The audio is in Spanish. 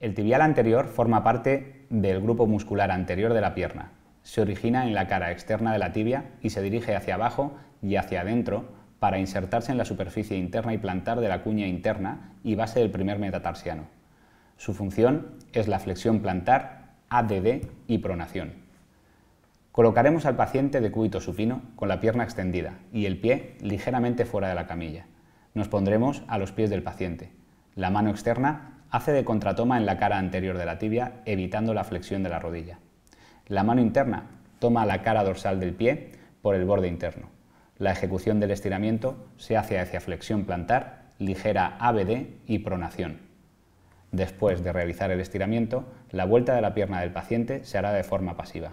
El tibial anterior forma parte del grupo muscular anterior de la pierna. Se origina en la cara externa de la tibia y se dirige hacia abajo y hacia adentro para insertarse en la superficie interna y plantar de la cuña interna y base del primer metatarsiano. Su función es la flexión plantar, ADD y pronación. Colocaremos al paciente de cúbito supino con la pierna extendida y el pie ligeramente fuera de la camilla. Nos pondremos a los pies del paciente, la mano externa hace de contratoma en la cara anterior de la tibia, evitando la flexión de la rodilla. La mano interna toma la cara dorsal del pie por el borde interno. La ejecución del estiramiento se hace hacia flexión plantar, ligera ABD y pronación. Después de realizar el estiramiento, la vuelta de la pierna del paciente se hará de forma pasiva.